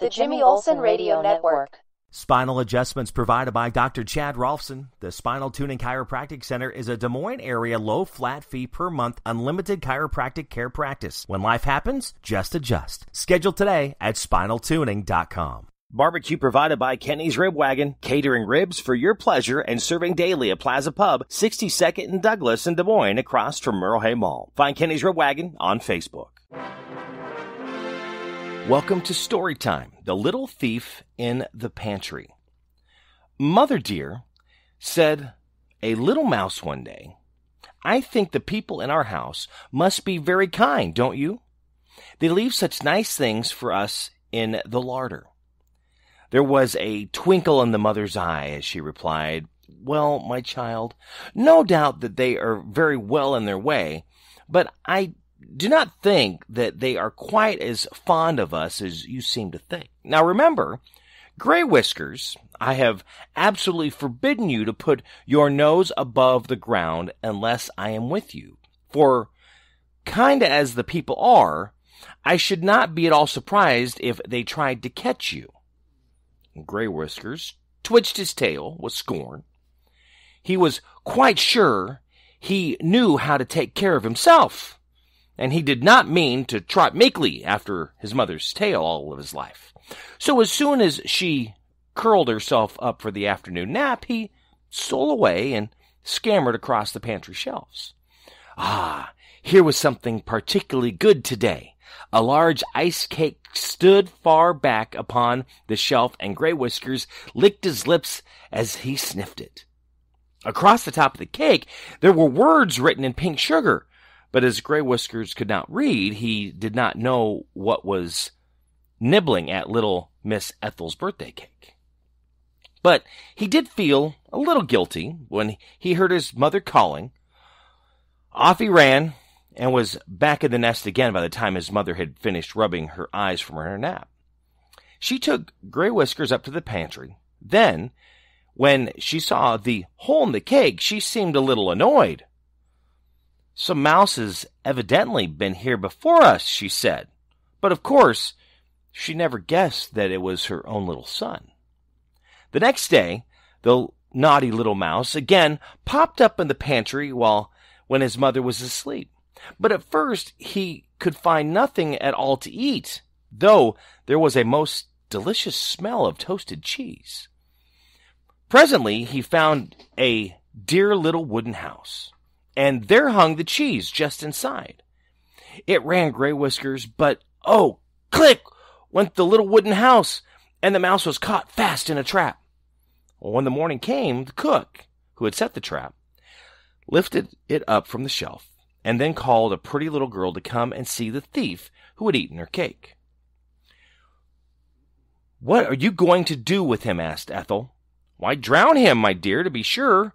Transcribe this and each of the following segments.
The Jimmy Olsen Radio Network. Spinal adjustments provided by Dr. Chad Rolfson. The Spinal Tuning Chiropractic Center is a Des Moines area low flat fee per month unlimited chiropractic care practice. When life happens, just adjust. Schedule today at spinaltuning.com. Barbecue provided by Kenny's Rib Wagon, catering ribs for your pleasure and serving daily at Plaza Pub, 62nd and Douglas in Des Moines across from Merle Hay Mall. Find Kenny's Rib Wagon on Facebook. Welcome to Story Time: The Little Thief in the Pantry. Mother Dear said a little mouse one day, I think the people in our house must be very kind, don't you? They leave such nice things for us in the larder. There was a twinkle in the mother's eye as she replied, Well, my child, no doubt that they are very well in their way, but I do not think that they are quite as fond of us as you seem to think. Now remember, Gray Whiskers, I have absolutely forbidden you to put your nose above the ground unless I am with you. For kind as the people are, I should not be at all surprised if they tried to catch you. Gray Whiskers twitched his tail with scorn. He was quite sure he knew how to take care of himself and he did not mean to trot meekly after his mother's tail all of his life. So as soon as she curled herself up for the afternoon nap, he stole away and scampered across the pantry shelves. Ah, here was something particularly good today. A large ice cake stood far back upon the shelf, and Gray Whiskers licked his lips as he sniffed it. Across the top of the cake, there were words written in pink sugar but as Gray Whiskers could not read, he did not know what was nibbling at little Miss Ethel's birthday cake. But he did feel a little guilty when he heard his mother calling. Off he ran and was back in the nest again by the time his mother had finished rubbing her eyes from her nap. She took Gray Whiskers up to the pantry. Then, when she saw the hole in the cake, she seemed a little annoyed. Some mouse has evidently been here before us, she said. But of course, she never guessed that it was her own little son. The next day, the naughty little mouse again popped up in the pantry while when his mother was asleep. But at first he could find nothing at all to eat, though there was a most delicious smell of toasted cheese. Presently he found a dear little wooden house and there hung the cheese just inside. It ran gray whiskers, but oh, click! went the little wooden house, and the mouse was caught fast in a trap. Well, when the morning came, the cook, who had set the trap, lifted it up from the shelf, and then called a pretty little girl to come and see the thief who had eaten her cake. What are you going to do with him? asked Ethel. Why, drown him, my dear, to be sure,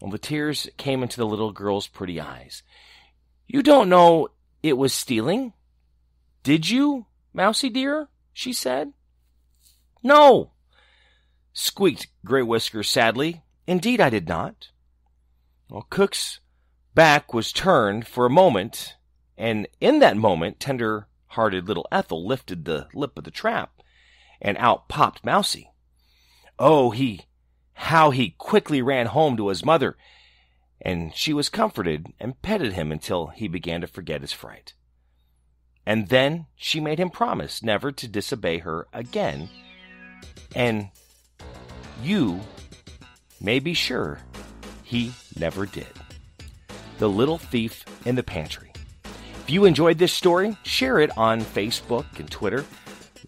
and the tears came into the little girl's pretty eyes. You don't know it was stealing, did you, Mousie dear? she said. No, squeaked Grey Whiskers sadly. Indeed, I did not. Well, Cook's back was turned for a moment, and in that moment, tender hearted little Ethel lifted the lip of the trap, and out popped Mousie. Oh, he how he quickly ran home to his mother, and she was comforted and petted him until he began to forget his fright. And then she made him promise never to disobey her again, and you may be sure he never did. The Little Thief in the Pantry. If you enjoyed this story, share it on Facebook and Twitter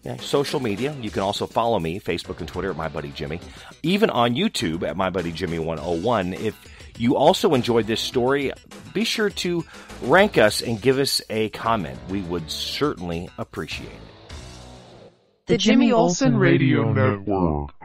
yeah, social media. You can also follow me, Facebook and Twitter at My Buddy Jimmy, even on YouTube at My Buddy Jimmy 101. If you also enjoyed this story, be sure to rank us and give us a comment. We would certainly appreciate it. The Jimmy Olsen Radio Network.